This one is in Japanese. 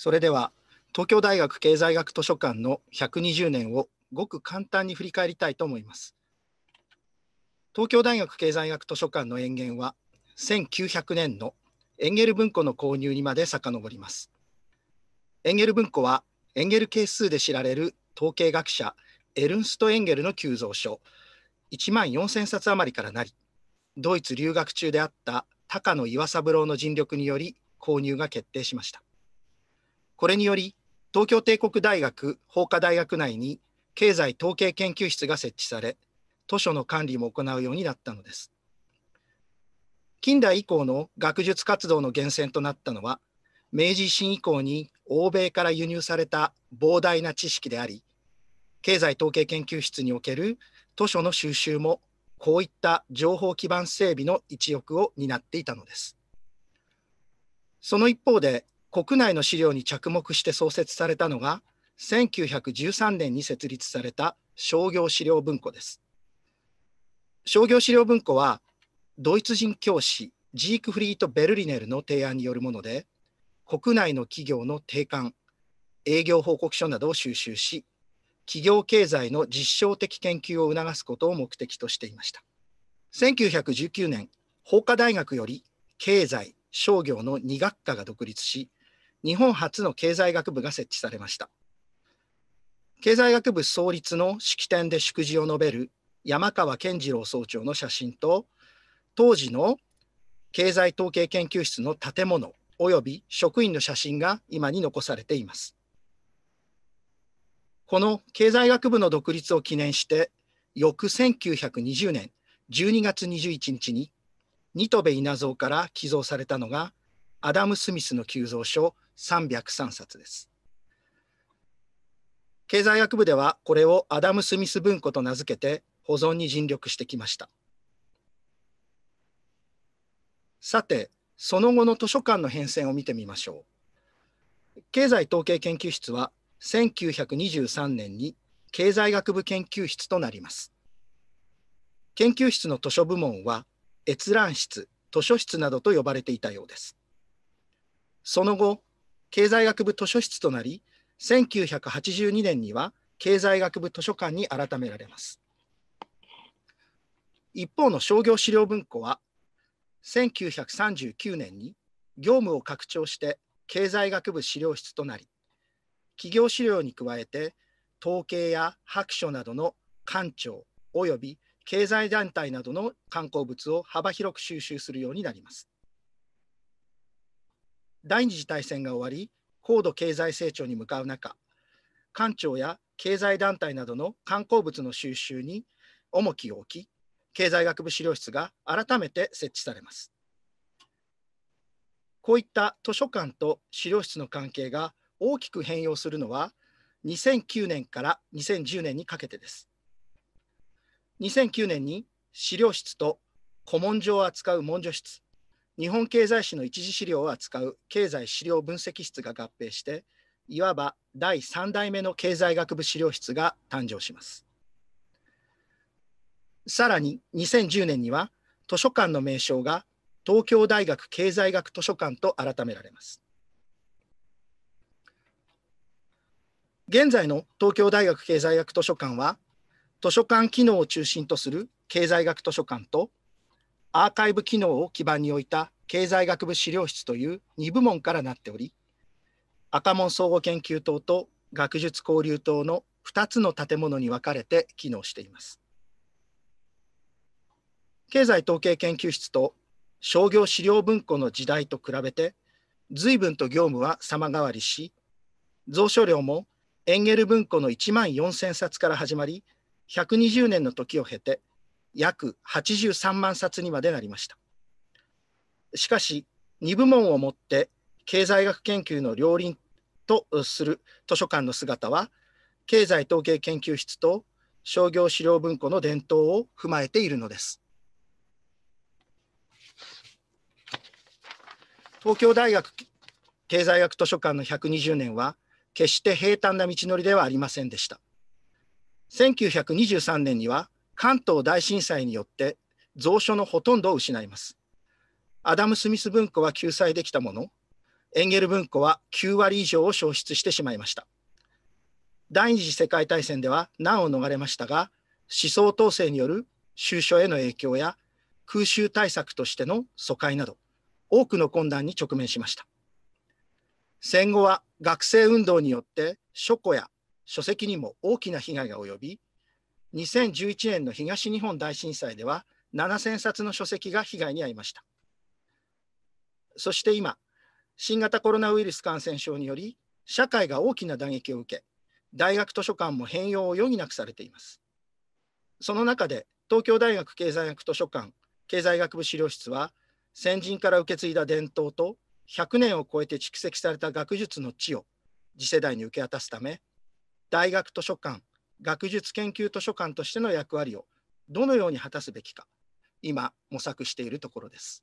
それでは東京大学経済学図書館の120年をごく簡単に振り返りたいと思います。東京大学経済学図書館の園芸は1900年のエンゲル文庫の購入にまで遡ります。エンゲル文庫はエンゲル係数で知られる統計学者エルンスト・エンゲルの急増書1万4000冊余りからなりドイツ留学中であった高野岩三郎の尽力により購入が決定しました。これにより、東京帝国大学法科大学内に経済統計研究室が設置され、図書の管理も行うようになったのです。近代以降の学術活動の源泉となったのは、明治維新以降に欧米から輸入された膨大な知識であり、経済統計研究室における図書の収集もこういった情報基盤整備の一翼を担っていたのです。その一方で国内の資料に着目して創設されたのが、1913年に設立された商業資料文庫です。商業資料文庫は、ドイツ人教師ジークフリート・ベルリネルの提案によるもので、国内の企業の定款、営業報告書などを収集し、企業経済の実証的研究を促すことを目的としていました。1919年、法科大学より経済、商業の2学科が独立し、日本初の経済学部が設置されました。経済学部創立の式典で祝辞を述べる山川健次郎総長の写真と当時の経済統計研究室の建物及び職員の写真が今に残されています。この経済学部の独立を記念して翌1920年12月21日に新戸稲造から寄贈されたのがアダム・スミスの急増書303冊です。経済学部ではこれをアダム・スミス文庫と名付けて保存に尽力してきました。さて、その後の図書館の変遷を見てみましょう。経済統計研究室は1923年に経済学部研究室となります。研究室の図書部門は閲覧室、図書室などと呼ばれていたようです。その後、経済学部図書室となり、1982年には経済学部図書館に改められます。一方の商業資料文庫は、1939年に業務を拡張して経済学部資料室となり、企業資料に加えて統計や白書などの官庁及び経済団体などの観光物を幅広く収集するようになります。第二次大戦が終わり高度経済成長に向かう中官庁や経済団体などの観光物の収集に重きを置き経済学部資料室が改めて設置されますこういった図書館と資料室の関係が大きく変容するのは2009年から2010年にかけてです2009年に資料室と古文書を扱う文書室日本経済史の一次資料を扱う経済資料分析室が合併していわば第3代目の経済学部資料室が誕生しますさらに2010年には図書館の名称が東京大学経済学図書館と改められます現在の東京大学経済学図書館は図書館機能を中心とする経済学図書館とアーカイブ機能を基盤に置いた経済学部資料室という2部門からなっており赤門総合研究棟と学術交流棟の2つの建物に分かれて機能しています。経済統計研究室と商業資料文庫の時代と比べて随分と業務は様変わりし蔵書量もエンゲル文庫の1万4,000冊から始まり120年の時を経て約83万冊にまでなりましたしかし2部門をもって経済学研究の両輪とする図書館の姿は経済統計研究室と商業資料文庫の伝統を踏まえているのです東京大学経済学図書館の120年は決して平坦な道のりではありませんでした1923年には関東大震災によって蔵書のほとんどを失います。アダム・スミス文庫は救済できたもの、エンゲル文庫は9割以上を消失してしまいました。第二次世界大戦では難を逃れましたが、思想統制による収書への影響や空襲対策としての疎開など、多くの困難に直面しました。戦後は学生運動によって書庫や書籍にも大きな被害が及び、2011年の東日本大震災では7000冊の書籍が被害に遭いました。そして今、新型コロナウイルス感染症により、社会が大きな打撃を受け、大学図書館も変容を余儀なくされています。その中で、東京大学経済学図書館経済学部資料室は、先人から受け継いだ伝統と100年を超えて蓄積された学術の地を次世代に受け渡すため、大学図書館学術研究図書館としての役割をどのように果たすべきか今模索しているところです。